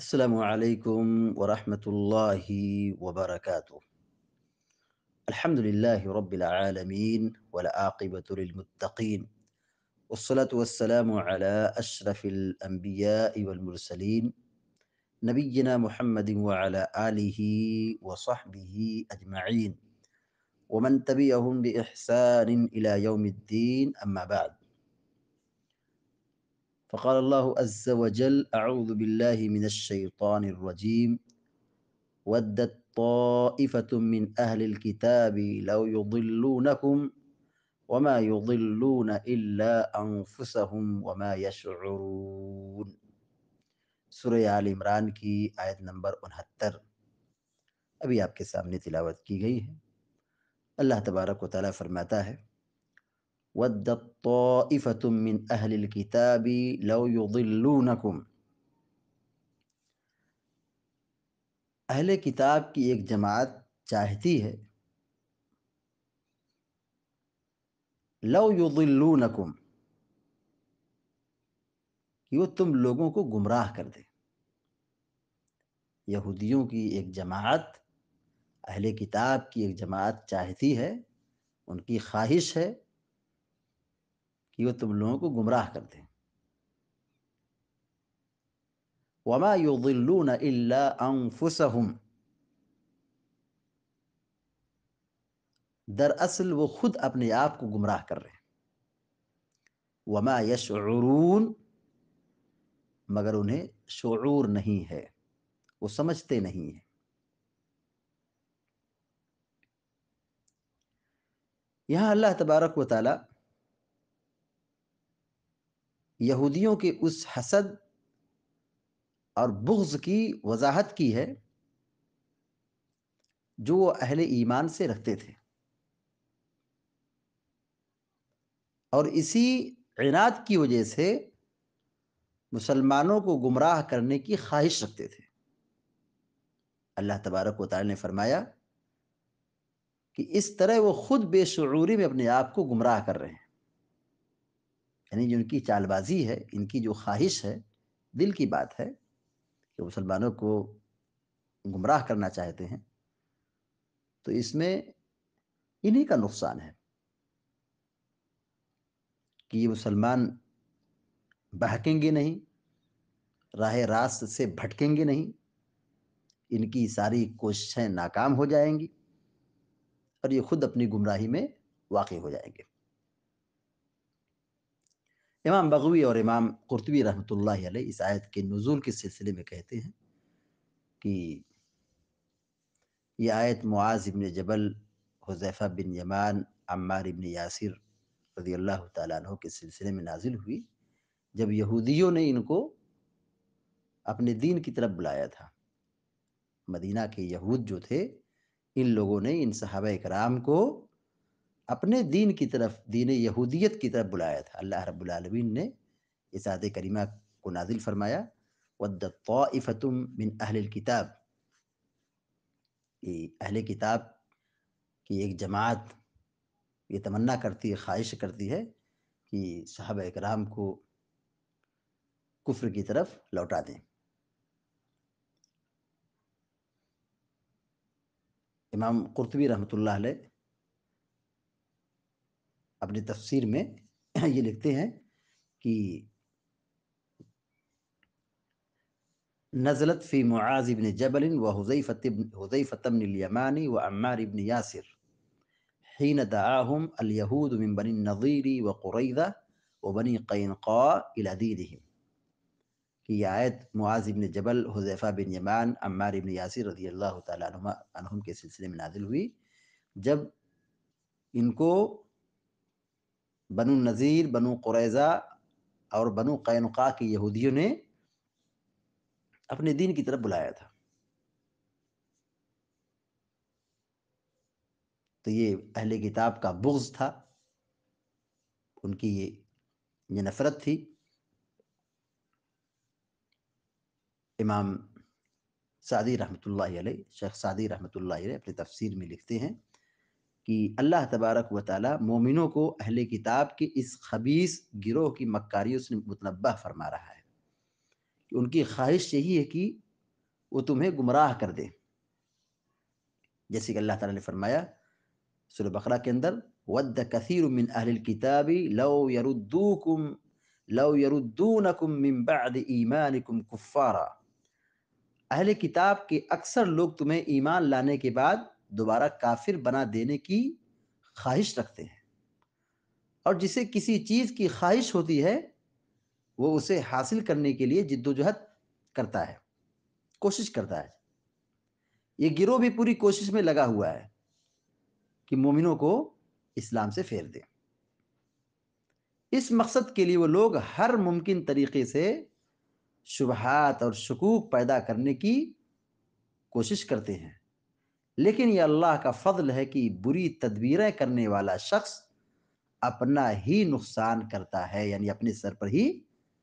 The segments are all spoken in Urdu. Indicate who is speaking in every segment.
Speaker 1: السلام عليكم ورحمة الله وبركاته الحمد لله رب العالمين والعاقبة للمتقين والصلاة والسلام على أشرف الأنبياء والمرسلين نبينا محمد وعلى آله وصحبه أجمعين ومن تبيهم بإحسان إلى يوم الدين أما بعد فقال الله عز وجل أعوذ بالله من الشيطان الرجيم ودت طائفة من أهل الكتاب لو يضلونكم وما يضلون إلا أنفسهم وما يشعرون سورة آل عمران آیت نمبر नंबर ابھی آپ کے سامنے تلاوت کی گئی ہے اللہ تبارک و تعالی فرماتا ہے ودت طائفة من أهل الكتاب لو يضلونكم اہل کتاب کی ایک جماعت چاہتی ہے لو یو کہ وہ تم لوگوں کو گمراہ کر دے یہودیوں کی ایک جماعت اہل کتاب کی ایک جماعت چاہتی ہے ان کی خواہش ہے کہ وہ تم لوگوں کو گمراہ کر دیں وما یضلون الا انفسهم دراصل وہ خود اپنے آپ کو گمراہ کر رہے ہیں وما یشعرون مگر انہیں شعور نہیں ہے وہ سمجھتے نہیں ہیں یہاں اللہ تبارک و تعالی یہودیوں کے اس حسد اور بغض کی وضاحت کی ہے جو وہ اہل ایمان سے رکھتے تھے اور اسی عناد کی وجہ سے مسلمانوں کو گمراہ کرنے کی خواہش رکھتے تھے اللہ تبارک و تعالی نے فرمایا کہ اس طرح وہ خود بے شعوری میں اپنے آپ کو گمراہ کر رہے ہیں یعنی جو ان کی چال بازی ہے ان کی جو خواہش ہے دل کی بات ہے کہ مسلمانوں کو گمراہ کرنا چاہتے ہیں تو اس میں انہی کا نقصان ہے کہ یہ مسلمان بہکیں گے نہیں راہ راست سے بھٹکیں گے نہیں ان کی ساری کوششیں ناکام ہو جائیں گی اور یہ خود اپنی گمراہی میں واقع ہو جائیں گے امام بغوی اور امام قرطبی رحمۃ اللہ علیہ اس آیت کے نزول کے سلسلے میں کہتے ہیں کہ یہ آیت معاذ ابن جبل حذیفہ بن یمان عمار ابن یاسر رضی اللہ تعالیٰ عنہ کے سلسلے میں نازل ہوئی جب یہودیوں نے ان کو اپنے دین کی طرف بلایا تھا مدینہ کے یہود جو تھے ان لوگوں نے ان صحابہ اکرام کو اپنے دین کی طرف دین یہودیت کی طرف بلایا تھا اللہ رب العالمین نے اساد کریمہ کو نازل فرمایا ود فتم من اہل کتاب یہ اہل کتاب کی ایک جماعت یہ تمنا کرتی ہے خواہش کرتی ہے کہ صاحب اکرام کو کفر کی طرف لوٹا دیں امام قرطبی رحمۃ اللہ علیہ اپنے تفسیر میں یہ لکھتے ہیں کہ نزلت في معاذ بن جبل و حضیفۃ ابن الیمانی و عمار ابن یاسر حین دعاهم اليهود من بني النظیری و قریدہ و بنی قینقا الى دينهم. كي یہ معاذ بن جبل حضیفہ بن يمان عمار بن ياسر رضي الله تعالى عنهم کے سلسلے میں نازل ہوئی جب انكو بنو نذیر بنو قریضہ اور بنو قینقا کی یہودیوں نے اپنے دین کی طرف بلایا تھا تو یہ اہل کتاب کا بغض تھا ان کی یہ نفرت تھی امام سعدی رحمۃ اللہ علیہ شیخ سعدی رحمۃ اللہ علیہ اپنی تفسیر میں لکھتے ہیں کہ اللہ تبارک و تعالی مومنوں کو اہل کتاب کے اس خبیص گروہ کی مکاریوں سے متنبع فرما رہا ہے کہ ان کی خواہش یہی ہے کہ وہ تمہیں گمراہ کر دیں جیسے کہ اللہ تعالی نے فرمایا سورہ بقرہ کے اندر ود کثیر من اہل الكتاب لو يردوكم لو یردونکم من بعد ایمانکم کفارا اہل کتاب کے اکثر لوگ تمہیں ایمان لانے کے بعد دوبارہ کافر بنا دینے کی خواہش رکھتے ہیں اور جسے کسی چیز کی خواہش ہوتی ہے وہ اسے حاصل کرنے کے لیے جد و جہد کرتا ہے کوشش کرتا ہے یہ گروہ بھی پوری کوشش میں لگا ہوا ہے کہ مومنوں کو اسلام سے پھیر دے اس مقصد کے لیے وہ لوگ ہر ممکن طریقے سے شبہات اور شکوک پیدا کرنے کی کوشش کرتے ہیں لیکن یہ اللہ کا فضل ہے کہ بری تدبیریں کرنے والا شخص اپنا ہی نقصان کرتا ہے یعنی اپنے سر پر ہی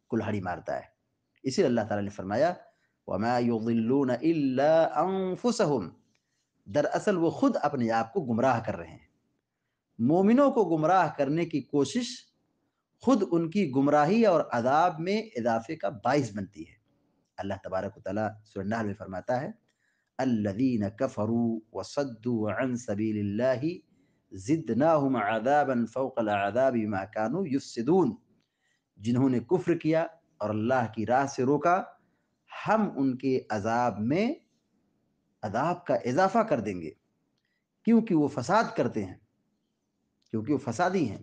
Speaker 1: کلہڑی مارتا ہے اسی لیے اللہ تعالیٰ نے فرمایا دراصل وہ خود اپنے آپ کو گمراہ کر رہے ہیں مومنوں کو گمراہ کرنے کی کوشش خود ان کی گمراہی اور عذاب میں اضافے کا باعث بنتی ہے اللہ تبارک و تعالیٰ میں فرماتا ہے الذين كفروا وصدوا عن سبيل الله زدناهم عذابا فوق العذاب كانوا يفسدون جنہوں نے کفر کیا اور اللہ کی راہ سے روکا ہم ان کے عذاب میں عذاب کا اضافہ کر دیں گے کیونکہ وہ فساد کرتے ہیں کیونکہ وہ فسادی ہیں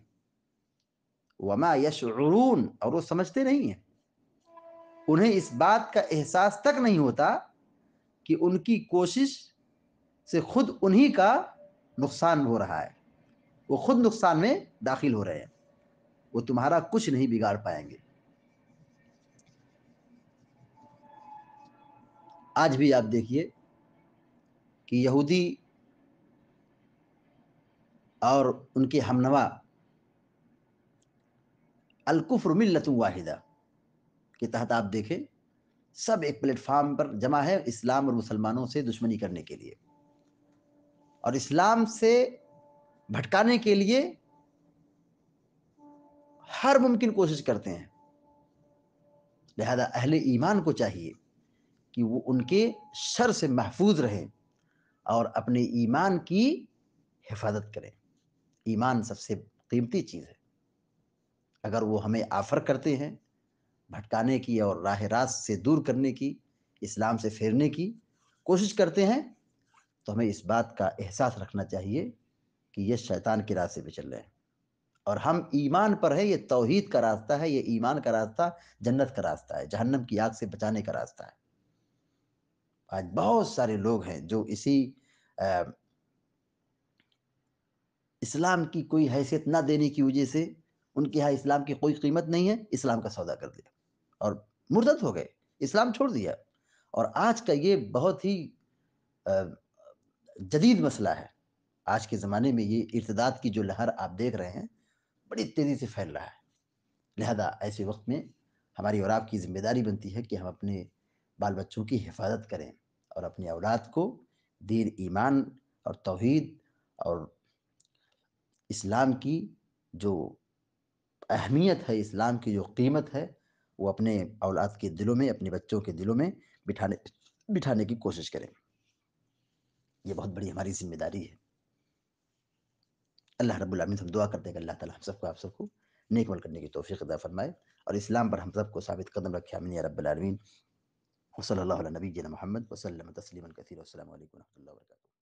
Speaker 1: وما یشعرون اور وہ سمجھتے نہیں ہیں انہیں اس بات کا احساس تک نہیں ہوتا کہ ان کی کوشش سے خود انہی کا نقصان ہو رہا ہے وہ خود نقصان میں داخل ہو رہے ہیں وہ تمہارا کچھ نہیں بگاڑ پائیں گے آج بھی آپ دیکھیے کہ یہودی اور ان کے ہمنوا الکفر ملت واحدہ کے تحت آپ دیکھیں سب ایک پلیٹ فارم پر جمع ہے اسلام اور مسلمانوں سے دشمنی کرنے کے لیے اور اسلام سے بھٹکانے کے لیے ہر ممکن کوشش کرتے ہیں لہذا اہل ایمان کو چاہیے کہ وہ ان کے شر سے محفوظ رہیں اور اپنے ایمان کی حفاظت کریں ایمان سب سے قیمتی چیز ہے اگر وہ ہمیں آفر کرتے ہیں بھٹکانے کی اور راہ راست سے دور کرنے کی اسلام سے پھیرنے کی کوشش کرتے ہیں تو ہمیں اس بات کا احساس رکھنا چاہیے کہ یہ شیطان کے راستے پہ چل رہے ہیں اور ہم ایمان پر ہے یہ توحید کا راستہ ہے یہ ایمان کا راستہ جنت کا راستہ ہے جہنم کی آگ سے بچانے کا راستہ ہے آج بہت سارے لوگ ہیں جو اسی اسلام کی کوئی حیثیت نہ دینے کی وجہ سے ان کے ہاں اسلام کی کوئی قیمت نہیں ہے اسلام کا سودا کر دیا اور مردت ہو گئے اسلام چھوڑ دیا اور آج کا یہ بہت ہی جدید مسئلہ ہے آج کے زمانے میں یہ ارتداد کی جو لہر آپ دیکھ رہے ہیں بڑی تیزی سے پھیل رہا ہے لہذا ایسے وقت میں ہماری اور آپ کی ذمہ داری بنتی ہے کہ ہم اپنے بال بچوں کی حفاظت کریں اور اپنے اولاد کو دیر ایمان اور توحید اور اسلام کی جو اہمیت ہے اسلام کی جو قیمت ہے وہ اپنے اولاد کے دلوں میں اپنے بچوں کے دلوں میں بٹھانے بٹھانے کی کوشش کریں یہ بہت بڑی ہماری ذمہ داری ہے اللہ رب العالمین ہم دعا کرتے ہیں کہ اللہ تعالیٰ ہم سب کو آپ سب کو نیک عمل کرنے کی توفیق فرمائے اور اسلام پر ہم سب کو ثابت قدم رکھے امین رب العالمین صلی اللہ علیہ جن محمد وسلم الکثیر السلام علیکم و رحمۃ اللہ وبرکاتہ